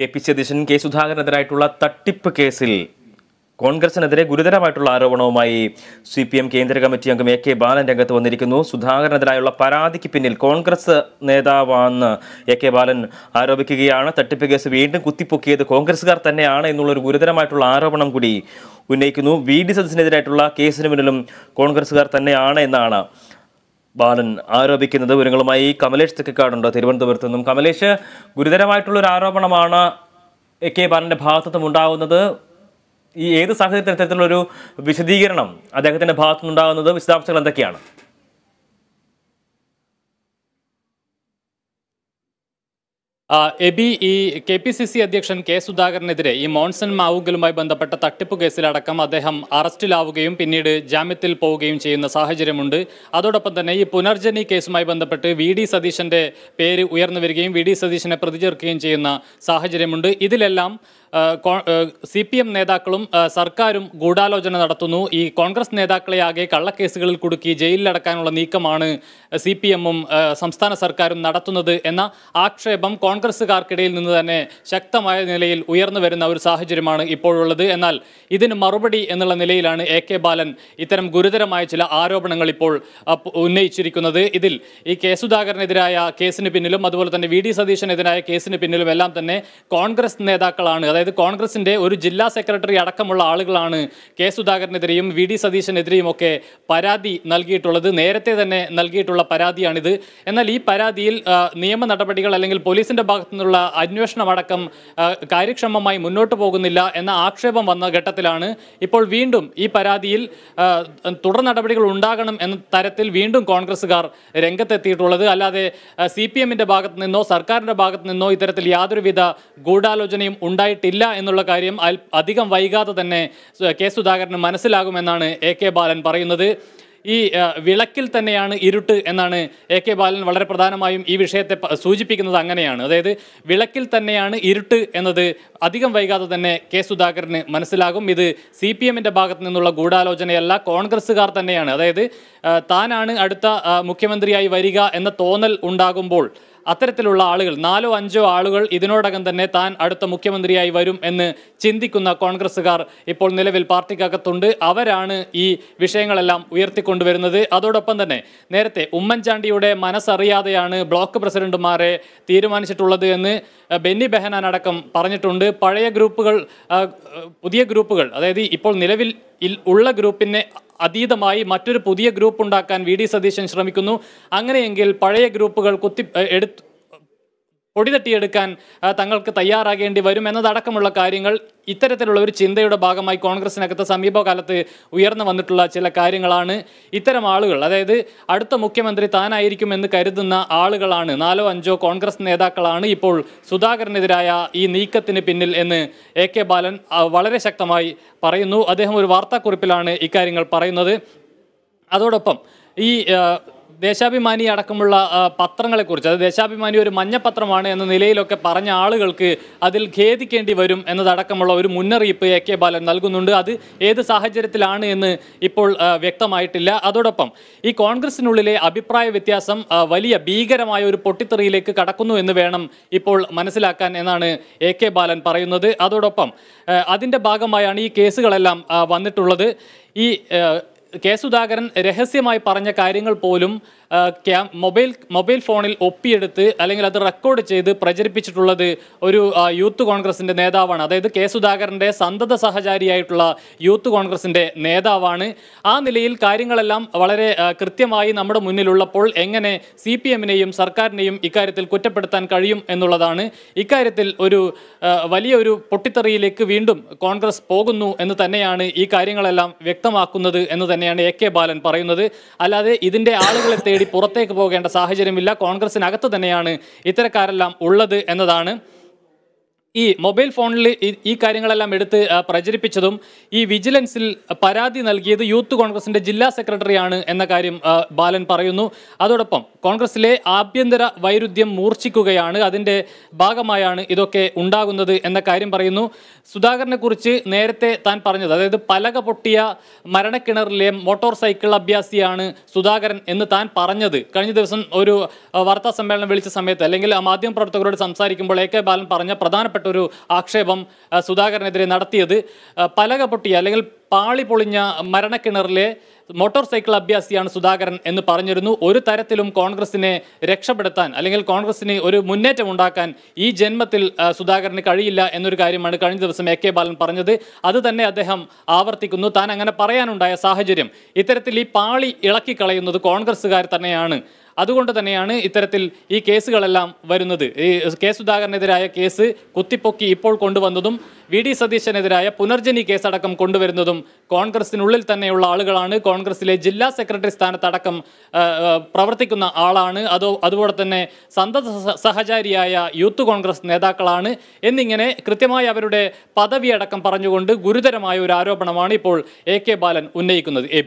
K P അധ്യക്ഷൻ K സുധാകരനെതിരായിട്ടുള്ള തട്ടിപ്പ് കേസിൽ കോൺഗ്രസിനെതിരെ ഗുരുതരമായിട്ടുള്ള ആരോപണവുമായി സി പി എം കേന്ദ്ര കമ്മിറ്റി അംഗം എ കെ ബാലൻ രംഗത്ത് വന്നിരിക്കുന്നു സുധാകരനെതിരായുള്ള പരാതിക്ക് പിന്നിൽ കോൺഗ്രസ് നേതാവാണെന്ന് എ കെ ബാലൻ ആരോപിക്കുകയാണ് തട്ടിപ്പ് കേസ് വീണ്ടും കുത്തിപ്പൊക്കിയത് കോൺഗ്രസുകാർ തന്നെയാണ് എന്നുള്ളൊരു ഗുരുതരമായിട്ടുള്ള ആരോപണം കൂടി ഉന്നയിക്കുന്നു വി ഡി സദസ്സിനെതിരായിട്ടുള്ള കേസിന് പിന്നിലും കോൺഗ്രസുകാർ തന്നെയാണ് എന്നാണ് ബാലൻ ആരോപിക്കുന്നത് വിവരങ്ങളുമായി കമലേഷ് തെക്കിക്കാടുണ്ട് തിരുവനന്തപുരത്ത് നിന്നും കമലേഷ് ഗുരുതരമായിട്ടുള്ള ഒരു ആരോപണമാണ് എ കെ ബാലൻ്റെ ഭാഗത്തു ഉണ്ടാകുന്നത് ഈ ഏത് സാഹചര്യത്തിൽ ഇത്തരത്തിലുള്ളൊരു വിശദീകരണം അദ്ദേഹത്തിൻ്റെ ഭാഗത്തുനിന്നുണ്ടാകുന്നത് വിശദാംശങ്ങൾ എന്തൊക്കെയാണ് എബി ഈ കെ പി സി സി അധ്യക്ഷൻ കെ സുധാകരനെതിരെ ഈ മോൺസൺ മാവുകളുമായി ബന്ധപ്പെട്ട തട്ടിപ്പ് കേസിലടക്കം അദ്ദേഹം അറസ്റ്റിലാവുകയും പിന്നീട് ജാമ്യത്തിൽ പോവുകയും ചെയ്യുന്ന സാഹചര്യമുണ്ട് അതോടൊപ്പം തന്നെ ഈ പുനർജനി കേസുമായി ബന്ധപ്പെട്ട് വി ഡി സതീശൻ്റെ പേര് ഉയർന്നു വരികയും വി ഡി സതീശനെ പ്രതിചേർക്കുകയും ചെയ്യുന്ന സാഹചര്യമുണ്ട് ഇതിലെല്ലാം സി പി എം നേതാക്കളും സർക്കാരും ഗൂഢാലോചന നടത്തുന്നു ഈ കോൺഗ്രസ് നേതാക്കളെ ആകെ കള്ളക്കേസുകളിൽ കുടുക്കി ജയിലിലടക്കാനുള്ള നീക്കമാണ് സി പി എമ്മും സംസ്ഥാന സർക്കാരും നടത്തുന്നത് എന്ന ആക്ഷേപം കോൺഗ്രസ്സുകാർക്കിടയിൽ നിന്ന് തന്നെ ശക്തമായ നിലയിൽ ഉയർന്നു വരുന്ന ഒരു സാഹചര്യമാണ് ഇപ്പോഴുള്ളത് എന്നാൽ ഇതിന് മറുപടി എന്നുള്ള നിലയിലാണ് എ കെ ബാലൻ ഇത്തരം ഗുരുതരമായ ചില ആരോപണങ്ങൾ ഇപ്പോൾ ഉന്നയിച്ചിരിക്കുന്നത് ഇതിൽ ഈ കെ സുധാകരനെതിരായ കേസിന് പിന്നിലും അതുപോലെ തന്നെ വി ഡി സതീശനെതിരായ കേസിന് പിന്നിലും എല്ലാം തന്നെ കോൺഗ്രസ് നേതാക്കളാണ് അതായത് കോൺഗ്രസിൻ്റെ ഒരു ജില്ലാ സെക്രട്ടറി അടക്കമുള്ള ആളുകളാണ് കെ സുധാകരനെതിരെയും വി ഡി സതീശനെതിരെയും ഒക്കെ പരാതി നൽകിയിട്ടുള്ളത് നേരത്തെ തന്നെ നൽകിയിട്ടുള്ള പരാതിയാണിത് എന്നാൽ ഈ പരാതിയിൽ നിയമ നടപടികൾ അല്ലെങ്കിൽ പോലീസിൻ്റെ ഭാഗത്തു നിന്നുള്ള അന്വേഷണമടക്കം കാര്യക്ഷമമായി മുന്നോട്ട് പോകുന്നില്ല എന്ന ആക്ഷേപം വന്ന ഘട്ടത്തിലാണ് ഇപ്പോൾ വീണ്ടും ഈ പരാതിയിൽ തുടർ നടപടികൾ ഉണ്ടാകണം എന്ന തരത്തിൽ വീണ്ടും കോൺഗ്രസ്സുകാർ രംഗത്തെത്തിയിട്ടുള്ളത് അല്ലാതെ സി പി എമ്മിൻ്റെ ഭാഗത്തു നിന്നോ സർക്കാരിൻ്റെ ഭാഗത്തു നിന്നോ ഇത്തരത്തിൽ യാതൊരുവിധ ഗൂഢാലോചനയും ഉണ്ടായിട്ടില്ല ചെയ്തിട്ടില്ല എന്നുള്ള കാര്യം അധികം വൈകാതെ തന്നെ കെ സുധാകരന് മനസ്സിലാകുമെന്നാണ് എ കെ ബാലൻ പറയുന്നത് ഈ വിളക്കിൽ തന്നെയാണ് ഇരുട്ട് എന്നാണ് എ കെ ബാലൻ വളരെ പ്രധാനമായും ഈ വിഷയത്തെ സൂചിപ്പിക്കുന്നത് അങ്ങനെയാണ് അതായത് വിളക്കിൽ തന്നെയാണ് ഇരുട്ട് എന്നത് അധികം വൈകാതെ തന്നെ കെ സുധാകരന് മനസ്സിലാകും ഇത് സി പി എമ്മിൻ്റെ ഭാഗത്തു നിന്നുള്ള ഗൂഢാലോചനയല്ല കോൺഗ്രസ്സുകാർ തന്നെയാണ് അതായത് താനാണ് അടുത്ത മുഖ്യമന്ത്രിയായി വരിക എന്ന തോന്നൽ ഉണ്ടാകുമ്പോൾ അത്തരത്തിലുള്ള ആളുകൾ നാലോ അഞ്ചോ ആളുകൾ ഇതിനോടകം തന്നെ താൻ അടുത്ത മുഖ്യമന്ത്രിയായി വരും എന്ന് ചിന്തിക്കുന്ന കോൺഗ്രസ്സുകാർ ഇപ്പോൾ നിലവിൽ പാർട്ടിക്കകത്തുണ്ട് അവരാണ് ഈ വിഷയങ്ങളെല്ലാം ഉയർത്തിക്കൊണ്ടുവരുന്നത് അതോടൊപ്പം തന്നെ നേരത്തെ ഉമ്മൻചാണ്ടിയുടെ മനസ്സറിയാതെയാണ് ബ്ലോക്ക് പ്രസിഡന്റുമാരെ തീരുമാനിച്ചിട്ടുള്ളത് എന്ന് ബെന്നി ബെഹനാൻ അടക്കം പറഞ്ഞിട്ടുണ്ട് പഴയ ഗ്രൂപ്പുകൾ പുതിയ ഗ്രൂപ്പുകൾ അതായത് ഇപ്പോൾ നിലവിൽ ഉള്ള ഗ്രൂപ്പിനെ അതീതമായി മറ്റൊരു പുതിയ ഗ്രൂപ്പ് ഉണ്ടാക്കാൻ വി ഡി സതീശൻ ശ്രമിക്കുന്നു അങ്ങനെയെങ്കിൽ പഴയ ഗ്രൂപ്പുകൾ കുത്തി എടുത്ത് പൊടി തട്ടിയെടുക്കാൻ തങ്ങൾക്ക് തയ്യാറാകേണ്ടി വരും എന്നതടക്കമുള്ള കാര്യങ്ങൾ ഇത്തരത്തിലുള്ള ഒരു ചിന്തയുടെ ഭാഗമായി കോൺഗ്രസിനകത്ത് സമീപകാലത്ത് ഉയർന്നു വന്നിട്ടുള്ള ചില കാര്യങ്ങളാണ് ഇത്തരം ആളുകൾ അതായത് അടുത്ത മുഖ്യമന്ത്രി താനായിരിക്കും എന്ന് കരുതുന്ന ആളുകളാണ് നാലോ അഞ്ചോ കോൺഗ്രസ് നേതാക്കളാണ് ഇപ്പോൾ സുധാകരനെതിരായ ഈ നീക്കത്തിന് പിന്നിൽ എന്ന് എ കെ ബാലൻ വളരെ ശക്തമായി പറയുന്നു അദ്ദേഹം ഒരു വാർത്താക്കുറിപ്പിലാണ് ഇക്കാര്യങ്ങൾ പറയുന്നത് അതോടൊപ്പം ഈ ദേശാഭിമാനി അടക്കമുള്ള പത്രങ്ങളെക്കുറിച്ച് അത് ദേശാഭിമാനി ഒരു മഞ്ഞപത്രമാണ് എന്ന നിലയിലൊക്കെ പറഞ്ഞ ആളുകൾക്ക് അതിൽ ഖേദിക്കേണ്ടി വരും എന്നതടക്കമുള്ള ഒരു മുന്നറിയിപ്പ് എ കെ ബാലൻ നൽകുന്നുണ്ട് അത് ഏത് സാഹചര്യത്തിലാണ് എന്ന് ഇപ്പോൾ വ്യക്തമായിട്ടില്ല അതോടൊപ്പം ഈ കോൺഗ്രസിനുള്ളിലെ അഭിപ്രായ വ്യത്യാസം വലിയ ഭീകരമായ ഒരു പൊട്ടിത്തെറിയിലേക്ക് കടക്കുന്നു എന്ന് വേണം ഇപ്പോൾ മനസ്സിലാക്കാൻ എന്നാണ് എ കെ ബാലൻ പറയുന്നത് അതോടൊപ്പം അതിൻ്റെ ഭാഗമായാണ് ഈ കേസുകളെല്ലാം വന്നിട്ടുള്ളത് ഈ കെ സുധാകരൻ രഹസ്യമായി പറഞ്ഞ കാര്യങ്ങൾ പോലും ക്യാം മൊബൈൽ മൊബൈൽ ഫോണിൽ ഒപ്പിയെടുത്ത് അല്ലെങ്കിൽ അത് റെക്കോർഡ് ചെയ്ത് പ്രചരിപ്പിച്ചിട്ടുള്ളത് ഒരു യൂത്ത് കോൺഗ്രസിൻ്റെ നേതാവാണ് അതായത് കെ സുധാകരൻ്റെ സന്തത സഹചാരിയായിട്ടുള്ള യൂത്ത് കോൺഗ്രസിൻ്റെ നേതാവാണ് ആ നിലയിൽ കാര്യങ്ങളെല്ലാം വളരെ കൃത്യമായി നമ്മുടെ മുന്നിലുള്ളപ്പോൾ എങ്ങനെ സി പി എമ്മിനെയും സർക്കാരിനെയും ഇക്കാര്യത്തിൽ കുറ്റപ്പെടുത്താൻ കഴിയും എന്നുള്ളതാണ് ഇക്കാര്യത്തിൽ ഒരു വലിയൊരു പൊട്ടിത്തെറിയിലേക്ക് വീണ്ടും കോൺഗ്രസ് പോകുന്നു എന്ന് തന്നെയാണ് ഈ കാര്യങ്ങളെല്ലാം വ്യക്തമാക്കുന്നത് എന്ന് തന്നെയാണ് എ കെ ബാലൻ പറയുന്നത് അല്ലാതെ ഇതിൻ്റെ ആളുകളെ തേടി പുറത്തേക്ക് പോകേണ്ട സാഹചര്യമില്ല കോൺഗ്രസിനകത്ത് തന്നെയാണ് ഇത്തരക്കാരെല്ലാം ഉള്ളത് എന്നതാണ് ഈ മൊബൈൽ ഫോണിൽ ഈ കാര്യങ്ങളെല്ലാം എടുത്ത് പ്രചരിപ്പിച്ചതും ഈ വിജിലൻസിൽ പരാതി നൽകിയത് യൂത്ത് കോൺഗ്രസിന്റെ ജില്ലാ സെക്രട്ടറിയാണ് എന്ന കാര്യം ബാലൻ പറയുന്നു അതോടൊപ്പം കോൺഗ്രസിലെ ആഭ്യന്തര വൈരുദ്ധ്യം മൂർച്ഛിക്കുകയാണ് അതിൻ്റെ ഭാഗമായാണ് ഇതൊക്കെ ഉണ്ടാകുന്നത് എന്ന കാര്യം പറയുന്നു സുധാകരനെ കുറിച്ച് നേരത്തെ താൻ പറഞ്ഞത് അതായത് പലക പൊട്ടിയ മരണക്കിണറിലെ മോട്ടോർ സൈക്കിൾ അഭ്യാസിയാണ് സുധാകരൻ എന്ന് താൻ പറഞ്ഞത് കഴിഞ്ഞ ദിവസം ഒരു വാർത്താ സമ്മേളനം വിളിച്ച സമയത്ത് അല്ലെങ്കിൽ മാധ്യമ പ്രവർത്തകരോട് സംസാരിക്കുമ്പോൾ എ കെ ബാലൻ പറഞ്ഞ പ്രധാനപ്പെട്ട ഒരു ആക്ഷേപം സുധാകരനെതിരെ നടത്തിയത് പലക പൊട്ടിയ അല്ലെങ്കിൽ പാളി പൊളിഞ്ഞ മരണക്കിണറിലെ മോട്ടോർ സൈക്കിൾ അഭ്യാസിയാണ് സുധാകരൻ എന്ന് പറഞ്ഞിരുന്നു ഒരു തരത്തിലും കോൺഗ്രസിനെ രക്ഷപ്പെടുത്താൻ അല്ലെങ്കിൽ കോൺഗ്രസിന് ഒരു മുന്നേറ്റം ഉണ്ടാക്കാൻ ഈ ജന്മത്തിൽ സുധാകരന് കഴിയില്ല എന്നൊരു കാര്യമാണ് കഴിഞ്ഞ ദിവസം എ കെ ബാലൻ പറഞ്ഞത് അത് തന്നെ അദ്ദേഹം ആവർത്തിക്കുന്നു താൻ അങ്ങനെ പറയാനുണ്ടായ സാഹചര്യം ഇത്തരത്തിൽ ഈ പാളി ഇളക്കി കളയുന്നത് കോൺഗ്രസ്സുകാർ തന്നെയാണ് അതുകൊണ്ട് തന്നെയാണ് ഇത്തരത്തിൽ ഈ കേസുകളെല്ലാം വരുന്നത് ഈ കെ സുധാകരനെതിരായ കേസ് കുത്തിപ്പൊക്കി ഇപ്പോൾ കൊണ്ടുവന്നതും വി ഡി സതീശനെതിരായ പുനർജനി കേസടക്കം കൊണ്ടുവരുന്നതും കോൺഗ്രസിനുള്ളിൽ തന്നെയുള്ള ആളുകളാണ് കോൺഗ്രസിലെ ജില്ലാ സെക്രട്ടറി സ്ഥാനത്തടക്കം പ്രവർത്തിക്കുന്ന ആളാണ് അതോ അതുപോലെ തന്നെ സന്ത സഹചാരിയായ യൂത്ത് കോൺഗ്രസ് നേതാക്കളാണ് എന്നിങ്ങനെ കൃത്യമായി അവരുടെ പദവിയടക്കം പറഞ്ഞുകൊണ്ട് ഗുരുതരമായ ഒരു ആരോപണമാണ് ഇപ്പോൾ എ കെ ബാലൻ ഉന്നയിക്കുന്നത് എ